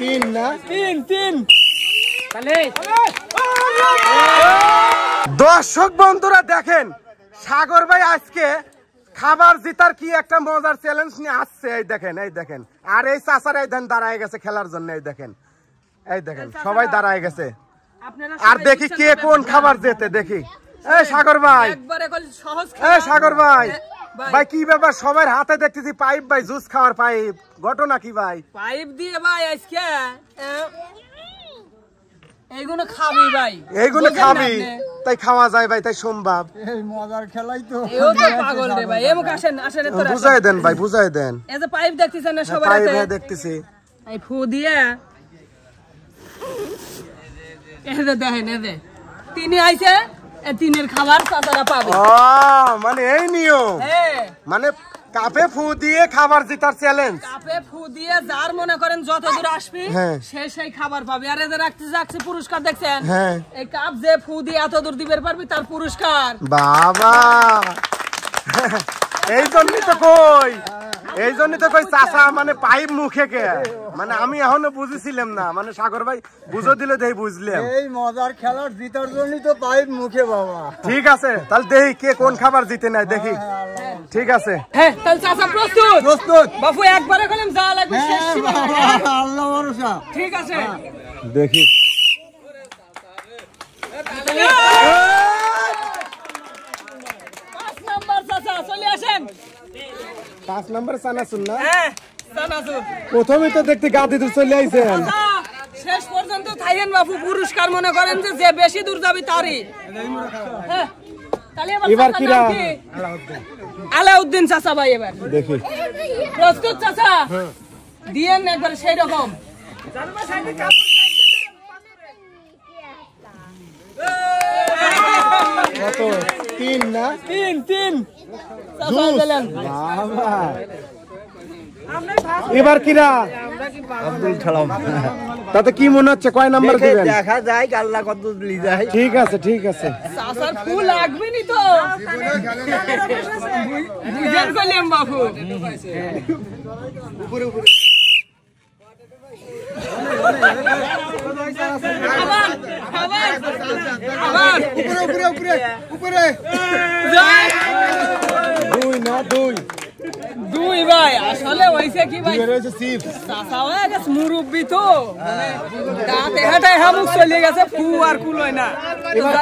তিন না তিন তিন দর্শক বন্ধুরা দেখেন সাগর ভাই আজকে খাবার জিতার কি একটা মজার চ্যালেঞ্জ নিয়ে আসছে এই দেখেন এই দেখেন আর এই চাষার এই ধান দাঁড়ায় গেছে খেলার জন্য এই দেখেন এই দেখেন সবাই দাঁড়ায় গেছে আর দেখি কে কোন খাবার যেতে দেখি সাগর ভাই সাগর ভাই ভাই কি ব্যাপার সবার হাতে দেখতেছি পাইপ ভাই জুস খাওয়ার পাইপ ঘটনা কি ভাই পাইপ দিয়ে ভাই আজকে এইগুলো রে ভাই এমক আসেন বুঝাই দেন ভাই বুঝাই দেন এই যে পাইপ দেখতেছেন না হ্যাঁ, সবার হাতে হ্যাঁ, তিনি আইছে দিনের খাবার চাচারা পাবে মানে এই নিয়ম মানে কাপে ফু দিয়ে খাবার জেতার চ্যালেঞ্জ কাপে ফু দিয়ে যার মনে করেন যত দূর আসবি হ্যাঁ। সে সেই খাবার পাবে আর এদের রাখতে যাচ্ছে পুরস্কার দেখছেন হ্যাঁ। এই কাপ যে ফু দিয়ে এত দূর দিবের পারবি তার পুরস্কার বাবা এই জন্যই তো কই এই জন্য তো কই চাষা মানে পাইপ মুখে কে মানে আমি এখনো বুঝেছিলাম না মানে সাগর ভাই বুঝো দিলে দেই বুঝলাম এই মজার খেলার জিতার জন্য তো পাইপ মুখে বাবা ঠিক আছে তাহলে দেই কে কোন খাবার জিতে নাই দেখি হ্যাঁ, হ্যাঁ, ঠিক আছে হ্যাঁ তাহলে চাষা প্রস্তুত প্রস্তুত বাপু একবারে কলম যা লাগবে হ্যাঁ, শেষ আল্লাহ ভরসা ঠিক আছে দেখি পাঁচ নম্বর না হ্যাঁ, প্রথমে তো দেখতে দূর চলে শেষ পর্যন্ত থাইয়েন বাবু পুরস্কার মনে করেন যে যে বেশি দূর যাবে তারই হ্যাঁ, এবার কি আলাউদ্দিন চাচা ভাই এবার দেখি প্রস্তুত চাচা হ্যাঁ। দিয়েন একবার সেই রকম কত তিন না তিন তিন এবার কিরা আব্দুল সালাম তাতে কি মনে হচ্ছে কয় নাম্বার দিবেন দেখা যায় গাল্লা কত লি যায় ঠিক আছে ঠিক আছে সাসার ফুল লাগবে নি তো বুঝেন কইলাম বাবু উপরে উপরে উপরে উপরে উপরে উপরে দুই না দুই দুই ভাই আসলে হইছে কি ভাই হইছে সিপ হয়ে গেছে তো হামুক চলে গেছে ফু আর না এবার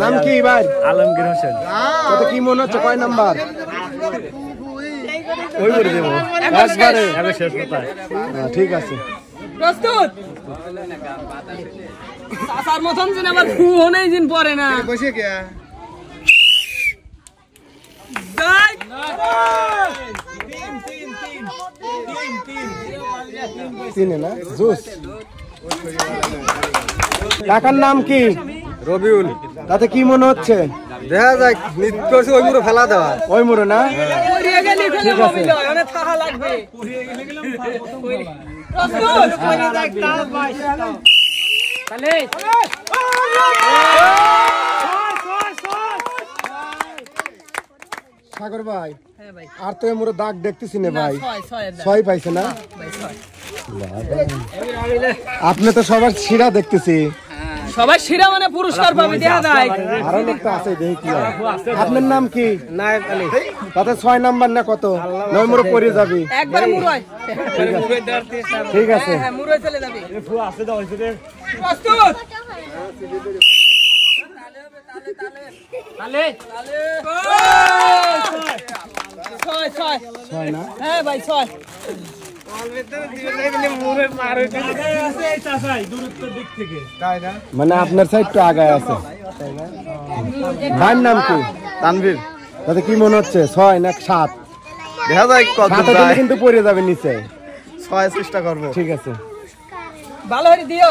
নাম কি ভাই আলমগীর হোসেন কত কি মনে হচ্ছে কয় নাম্বার ওই করে একবারে শেষ কথা ঠিক আছে প্রস্তুত চাচার মতন যেন আবার দিন পরে না বসে কাকার নাম কি রবিউল তাতে কি মনে হচ্ছে দেখা যাক নিত্য ওই মুড়ো ফেলা দেওয়া ওই মুড়ো না সাগর হ্যাঁ ভাই আর তো মোর দাগ দেখতেছি না ভাই ছয় পাইছে না আপনি তো সবার শিরা দেখতেছি সবাই মানে পুরস্কার পাবে আরো আছে দেখি আপনার নাম কি তাতে ছয় নাম্বার না কত নয় পরে যাবি ঠিক আছে হ্যাঁ, হ্যাঁ, হ্যাঁ মানে আপনার সাইড তো আগে আছে ভাইয়ের নাম কি তানভীর তাতে কি মনে হচ্ছে ছয় না সাত দেখা যায় কত কিন্তু পড়ে যাবে নিচে ছয় চেষ্টা করবো ঠিক আছে ভালো দিও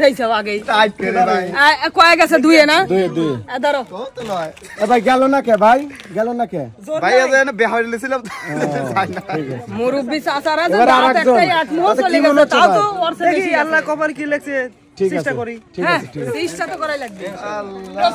দেইছাও গেছে দুয়ে না এ ভাই গেল না কে ভাই গেল না ভাই এখানে বেহার লিছিলাম মুরব্বি চাচারা যে রাত একটাই আট মুহ আচ্ছা, চলে গেছে তাও চেষ্টা করি হ্যাঁ চেষ্টা তো করাই লাগবে আল্লাহ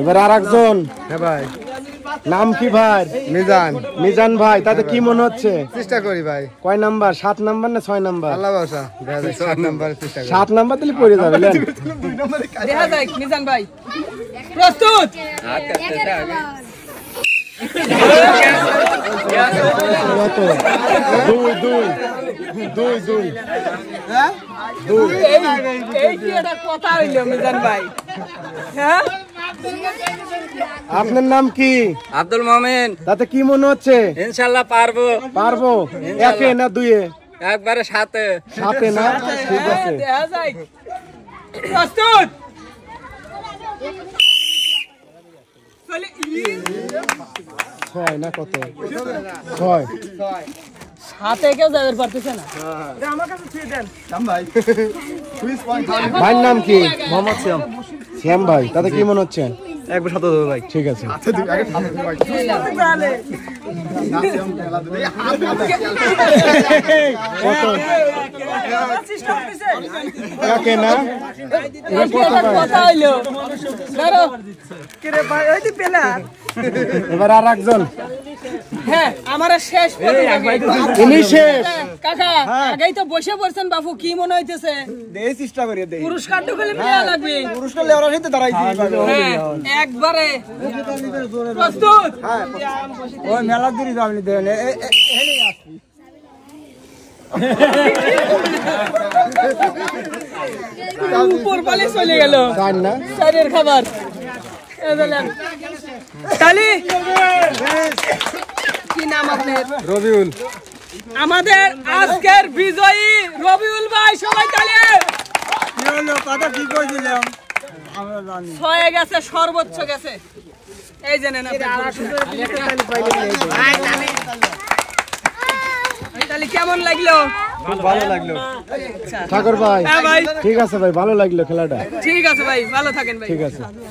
এবার আর একজন হ্যাঁ নাম কি ভাই মিজান মিজান ভাই তাতে কি মনে হচ্ছে চেষ্টা করি ভাই কয় নাম্বার সাত নাম্বার না ছয় নাম্বার সাত নাম্বার চেষ্টা তাহলে পড়ে যাবে মিজান ভাই প্রস্তুত কত দুই দুই দুই দুই দুই এই কি এটা কথা হইল মিজান ভাই হ্যাঁ আপনার নাম কি আব্দুল মোমেন তাতে কি মনে হচ্ছে ইনশাল্লাহ পারবো পারবো একে না দুয়ে একবারে সাথে সাথে না ঠিক আছে প্রস্তুত ছয় না কত ছয় সাথে কেউ যাদের পারতেছে না ভাইয়ের নাম কি মোহাম্মদ শ্যাম শ্যাম ভাই তাতে কি মনে হচ্ছে একবার সাথে ভাই ঠিক আছে আচ্ছা এবার আর একজন হ্যাঁ আমার শেষ কাকা হ্যাঁ। আগেই তো বসে পড়ছেন বাপু কি মনে হইতেছে চেষ্টা হ্যাঁ, হ্যাঁ, একবারে মেলা দূরে দেবেন এনে আসবি আমাদের আজকের বিজয়ী রবিউল ভাই সবাই তাহলে কি কথা কি কইছিলাম আমরা গেছে সর্বোচ্চ গেছে তাহলে কেমন লাগলো আচ্ছা। ঠাকুর হ্যাঁ, ভাই ঠিক আছে ভাই ভালো লাগলো খেলাটা ঠিক আছে ভাই ভালো থাকেন ঠিক আছে